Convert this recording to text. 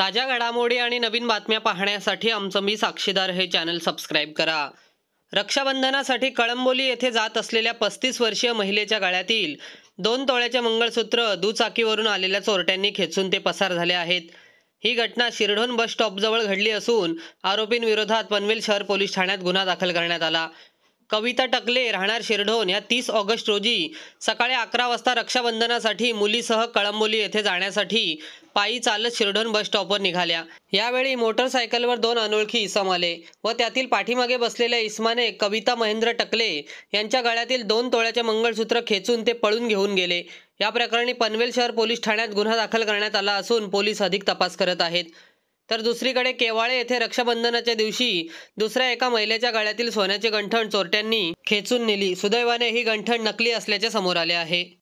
ताज्या घडामोडी आणि नवीन बातम्या पाहण्यासाठी आमचं मी साक्षीदार हे चॅनल सबस्क्राईब करा रक्षाबंधनासाठी कळंबोली येथे जात असलेल्या पस्तीस वर्षीय महिलेच्या गळ्यातील दोन तोळ्याचे मंगळसूत्र दुचाकीवरून आलेल्या चोरट्यांनी खेचून ते पसार झाले आहेत ही घटना शिरढोन बस स्टॉपजवळ घडली असून आरोपींविरोधात पनवेल शहर पोलीस ठाण्यात गुन्हा दाखल करण्यात आला कविता टकले राहणार शिरढोन या तीस ऑगस्ट रोजी सकाळी अकरा वाजता रक्षाबंधनासाठी मुलीसह कळंबोली येथे जाण्यासाठी पायी चालत शिरढोण बस स्टॉपवर निघाल्या यावेळी मोटरसायकलवर दोन अनोळखी इसम आले व त्यातील पाठीमागे बसलेल्या इस्माने कविता महेंद्र टकले यांच्या गळ्यातील दोन तोळ्याचे मंगळसूत्र खेचून ते पळून घेऊन गेले या प्रकरणी पनवेल शहर पोलीस ठाण्यात गुन्हा दाखल करण्यात आला असून पोलीस अधिक तपास करत आहेत तर दुसरीकडे केवाळे येथे रक्षाबंधनाच्या दिवशी दुसऱ्या एका महिलेच्या गळ्यातील सोन्याचे गंठण चोरट्यांनी खेचून नेली सुदैवाने ही गंठण नकली असल्याचे समोर आले आहे